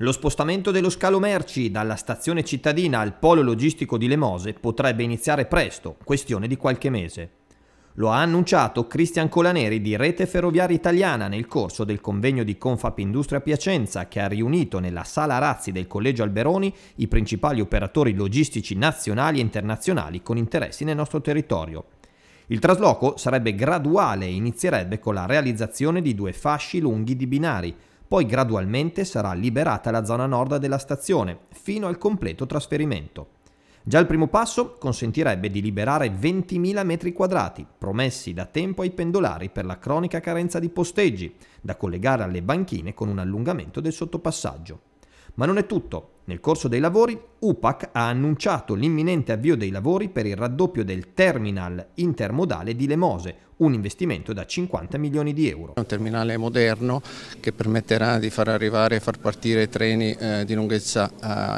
Lo spostamento dello scalo merci dalla stazione cittadina al polo logistico di Lemose potrebbe iniziare presto, questione di qualche mese. Lo ha annunciato Cristian Colaneri di Rete Ferroviaria Italiana nel corso del convegno di Confap Industria Piacenza che ha riunito nella Sala Razzi del Collegio Alberoni i principali operatori logistici nazionali e internazionali con interessi nel nostro territorio. Il trasloco sarebbe graduale e inizierebbe con la realizzazione di due fasci lunghi di binari, poi gradualmente sarà liberata la zona nord della stazione, fino al completo trasferimento. Già il primo passo consentirebbe di liberare 20.000 metri quadrati, promessi da tempo ai pendolari per la cronica carenza di posteggi, da collegare alle banchine con un allungamento del sottopassaggio. Ma non è tutto. Nel corso dei lavori, UPAC ha annunciato l'imminente avvio dei lavori per il raddoppio del terminal intermodale di Lemose, un investimento da 50 milioni di euro. È un terminale moderno che permetterà di far arrivare e far partire treni eh, di lunghezza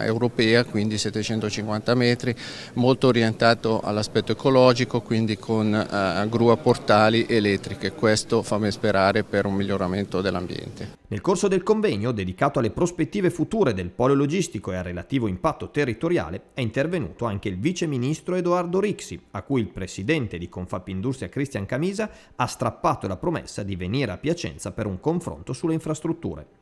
eh, europea, quindi 750 metri, molto orientato all'aspetto ecologico, quindi con eh, grua portali elettriche. Questo fa ben sperare per un miglioramento dell'ambiente. Nel corso del convegno, dedicato alle prospettive future del polo logistico e al relativo impatto territoriale è intervenuto anche il vice ministro Edoardo Rixi, a cui il presidente di Confapindustria Cristian Camisa ha strappato la promessa di venire a Piacenza per un confronto sulle infrastrutture.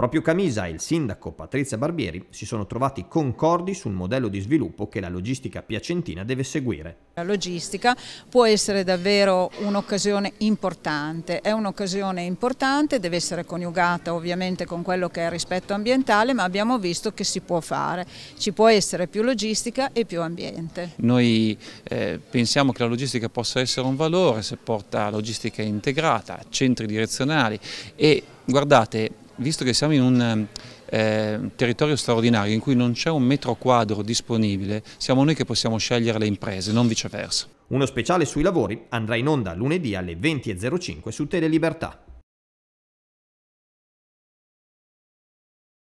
Proprio Camisa e il sindaco Patrizia Barbieri si sono trovati concordi sul modello di sviluppo che la logistica piacentina deve seguire. La logistica può essere davvero un'occasione importante, è un'occasione importante, deve essere coniugata ovviamente con quello che è il rispetto ambientale, ma abbiamo visto che si può fare, ci può essere più logistica e più ambiente. Noi eh, pensiamo che la logistica possa essere un valore se porta logistica integrata, centri direzionali e guardate visto che siamo in un eh, territorio straordinario in cui non c'è un metro quadro disponibile, siamo noi che possiamo scegliere le imprese, non viceversa. Uno speciale sui lavori andrà in onda lunedì alle 20.05 su Telelibertà.